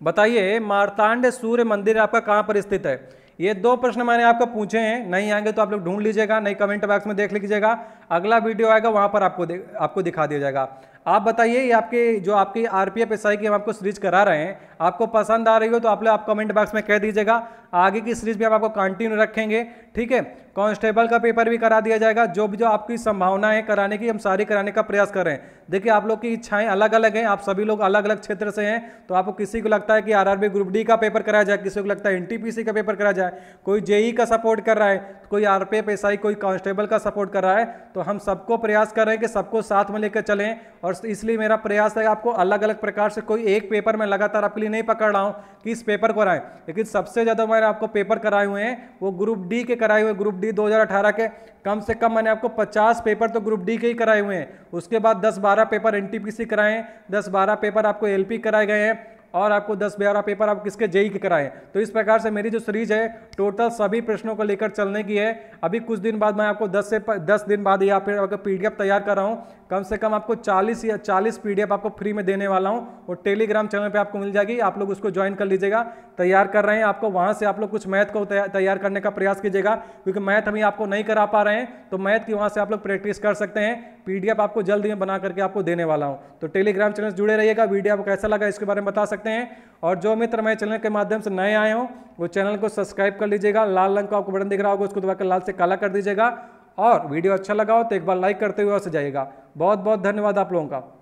बताइए मारतांड सूर्य मंदिर आपका कहाँ पर स्थित है ये दो प्रश्न मैंने आपको पूछे हैं नहीं आएंगे तो आप लोग ढूंढ लीजिएगा नहीं कमेंट बॉक्स में देख लीजिएगा अगला वीडियो आएगा वहाँ पर आपको आपको दिखा दिया जाएगा आप बताइए ये आपके जो आपकी आर पी एफ की हम आपको सीरीज करा रहे हैं आपको पसंद आ रही हो तो आप लोग आप कमेंट बॉक्स में कह दीजिएगा आगे की सीरीज भी हम आपको कंटिन्यू रखेंगे ठीक है कांस्टेबल का पेपर भी करा दिया जाएगा जो भी जो आपकी संभावना है कराने की हम सारी कराने का प्रयास कर रहे हैं देखिए आप लोग की इच्छाएं अलग अलग हैं आप सभी लोग अलग अलग क्षेत्र से हैं तो आपको किसी को लगता है कि आरआरबी ग्रुप डी का पेपर कराया जाए किसी को लगता है एनटीपीसी का पेपर कराया जाए कोई जेई का सपोर्ट कर रहा है कोई आर पी कोई कांस्टेबल का सपोर्ट कर रहा है तो हम सबको प्रयास कर रहे हैं कि सबको साथ में लेकर चलें और इसलिए मेरा प्रयास है आपको अलग अलग प्रकार से कोई एक पेपर में लगातार आपके लिए नहीं पकड़ रहा हूँ कि इस पेपर को कराएं लेकिन सबसे ज़्यादा मैंने आपको पेपर कराए हुए हैं वो ग्रुप डी के कराए हुए ग्रुप डी 2018 के कम से कम मैंने आपको 50 पेपर तो ग्रुप डी के ही कराए हुए हैं उसके बाद 10-12 पेपर एनटीपीसी कराए हैं 10-12 पेपर आपको एलपी कराए गए हैं और आपको 10-12 पेपर आप किसके जेई के कराएं तो इस प्रकार से मेरी जो सीरीज है टोटल सभी प्रश्नों को लेकर चलने की है अभी कुछ दिन बाद मैं आपको 10 से 10 दिन बाद या फिर आपका पीडीएफ तैयार कर रहा हूँ कम से कम आपको 40 या 40 पीडीएफ आपको फ्री में देने वाला हूँ और टेलीग्राम चैनल पे आपको मिल जाएगी आप लोग उसको ज्वाइन कर लीजिएगा तैयार कर रहे हैं आपको वहां से आप लोग कुछ मैथ को तैयार करने का प्रयास कीजिएगा क्योंकि मैथ हम आपको नहीं करा पा रहे हैं तो मैथ की वहाँ से आप लोग प्रैक्टिस कर सकते हैं पीडीएफ आपको जल्द ही बना करके आपको देने वाला हूँ तो टेलीग्राम चैनल से जुड़े रहिएगा वीडियो आपको कैसा लगा इसके बारे में बता सकते हैं और जो मित्र मेरे चैनल के माध्यम से नए आए हूँ वो चैनल को सब्सक्राइब कर लीजिएगा लाल रंग का आपको बटन दिख रहा होगा उसको दबाकर लाल से काला कर दीजिएगा और वीडियो अच्छा लगा हो तो एक बार लाइक करते हुए और जाइएगा बहुत बहुत धन्यवाद आप लोगों का